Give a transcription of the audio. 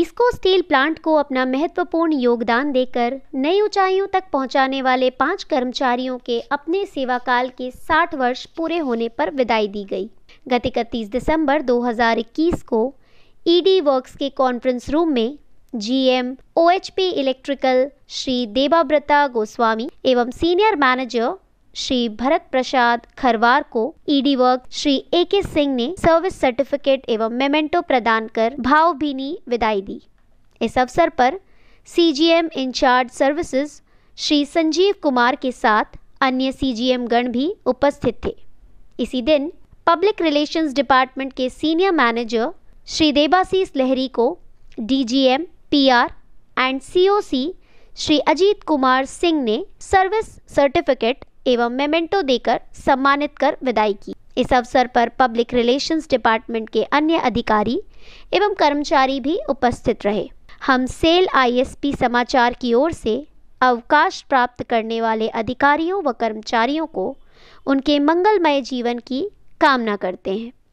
इसको steel plant को अपना महत्वपूर्ण योगदान देकर नई ऊंचाइयों तक पहुंचाने वाले पांच कर्मचारियों के अपने सेवाकाल के 60 वर्ष पूरे होने पर विदाई दी गई गत इकतीस दिसंबर 2021 को ईडी e वर्क्स के कॉन्फ्रेंस रूम में GM OHP electrical Shri Devavrata Goswami एवं सीनियर मैनेजर श्री भरत प्रसाद खरवार को ED e work Shri A K Singh ने सर्विस सर्टिफिकेट एवं मेमेंटो प्रदान कर भावभीनी विदाई दी इस अवसर पर CGM in charge services Shri Sanjeev Kumar के साथ अन्य सीजीएम गण भी उपस्थित थे इसी दिन पब्लिक रिलेशंस डिपार्टमेंट के सीनियर मैनेजर श्री देबाशीष लहरी को DGM PR and COC Shri Ajit Kumar Singh ने सर्विस सर्टिफिकेट एवं मेमेंटो देकर सम्मानित कर विदाई की इस अवसर पर पब्लिक रिलेशंस डिपार्टमेंट के अन्य अधिकारी एवं कर्मचारी भी उपस्थित रहे हम सेल आईएसपी समाचार की ओर से अवकाश प्राप्त करने वाले अधिकारियों व कर्मचारियों को उनके मंगलमय जीवन की कामना करते हैं